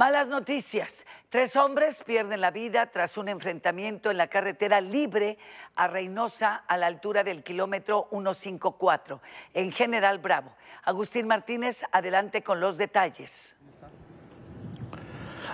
Malas noticias. Tres hombres pierden la vida tras un enfrentamiento en la carretera libre a Reynosa a la altura del kilómetro 154. En general, Bravo. Agustín Martínez, adelante con los detalles.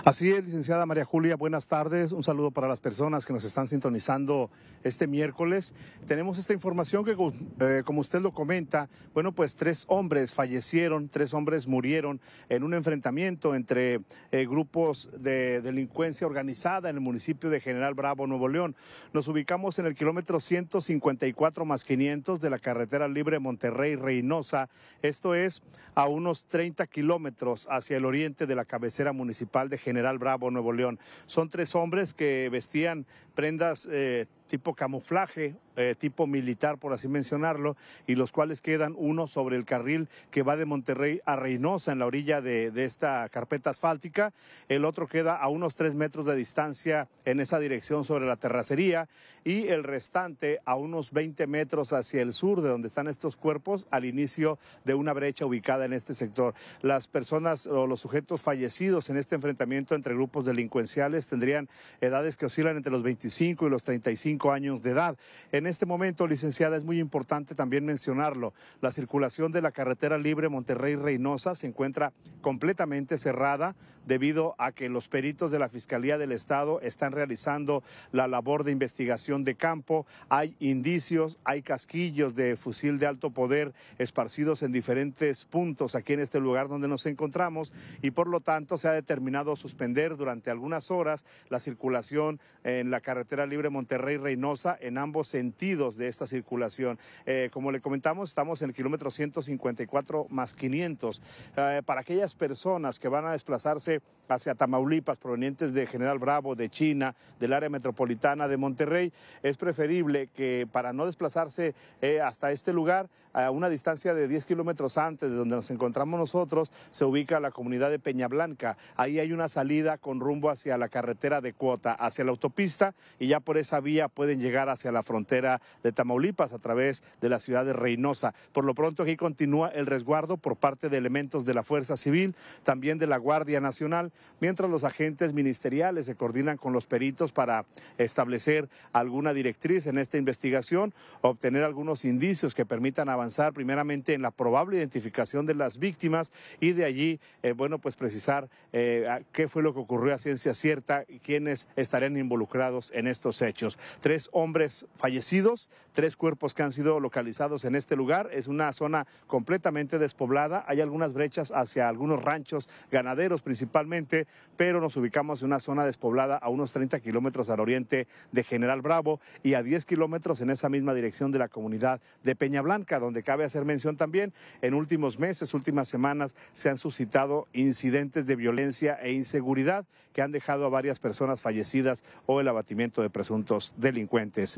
Así es, licenciada María Julia, buenas tardes. Un saludo para las personas que nos están sintonizando este miércoles. Tenemos esta información que, como eh, usted lo comenta, bueno, pues tres hombres fallecieron, tres hombres murieron en un enfrentamiento entre eh, grupos de delincuencia organizada en el municipio de General Bravo, Nuevo León. Nos ubicamos en el kilómetro 154 más 500 de la carretera libre Monterrey-Reynosa. Esto es a unos 30 kilómetros hacia el oriente de la cabecera municipal de General General Bravo, Nuevo León. Son tres hombres que vestían prendas eh, tipo camuflaje, eh, tipo militar, por así mencionarlo, y los cuales quedan uno sobre el carril que va de Monterrey a Reynosa, en la orilla de, esta carpeta asfáltica. El otro queda a unos tres metros de distancia en esa dirección sobre la terracería y el restante a unos 20 metros hacia el sur de donde están estos cuerpos al inicio de una brecha ubicada en este sector. Las personas o los sujetos fallecidos en este enfrentamiento entre grupos delincuenciales tendrían edades que oscilan entre los 25 y los 35 años de edad. En este momento, licenciada, es muy importante también mencionarlo. La circulación de la carretera libre Monterrey-Reynosa se encuentra completamente cerrada debido a que los peritos de la Fiscalía del Estado están realizando la labor de investigación de campo. Hay indicios, hay casquillos de fusil de alto poder esparcidos en diferentes puntos aquí en este lugar donde nos encontramos y por lo tanto se ha determinado suspender durante algunas horas la circulación en la carretera libre Monterrey reynosa Reynosa en ambos sentidos de esta circulación. Eh, como le comentamos, estamos en el kilómetro 154 más 500. Eh, para aquellas personas que van a desplazarse hacia Tamaulipas, provenientes de General Bravo, de China, del área metropolitana de Monterrey, es preferible que para no desplazarse eh, hasta este lugar, a una distancia de 10 kilómetros antes de donde nos encontramos nosotros, se ubica la comunidad de Peña Blanca. Ahí hay una salida con rumbo hacia la carretera de Cuota, hacia la autopista, y ya por esa vía pueden llegar hacia la frontera de Tamaulipas a través de la ciudad de Reynosa. Por lo pronto aquí continúa el resguardo por parte de elementos de la Fuerza Civil, también de la Guardia Nacional, mientras los agentes ministeriales se coordinan con los peritos para establecer alguna directriz en esta investigación, obtener algunos indicios que permitan avanzar primeramente en la probable identificación de las víctimas y de allí, eh, bueno, pues precisar eh, qué fue lo que ocurrió a ciencia cierta y quiénes estarían involucrados en estos hechos tres hombres fallecidos, tres cuerpos que han sido localizados en este lugar. Es una zona completamente despoblada. Hay algunas brechas hacia algunos ranchos ganaderos principalmente, pero nos ubicamos en una zona despoblada a unos 30 kilómetros al oriente de General Bravo y a 10 kilómetros en esa misma dirección de la comunidad de Peña Blanca, donde cabe hacer mención también, en últimos meses, últimas semanas, se han suscitado incidentes de violencia e inseguridad que han dejado a varias personas fallecidas o el abatimiento de presuntos delitos delincuentes.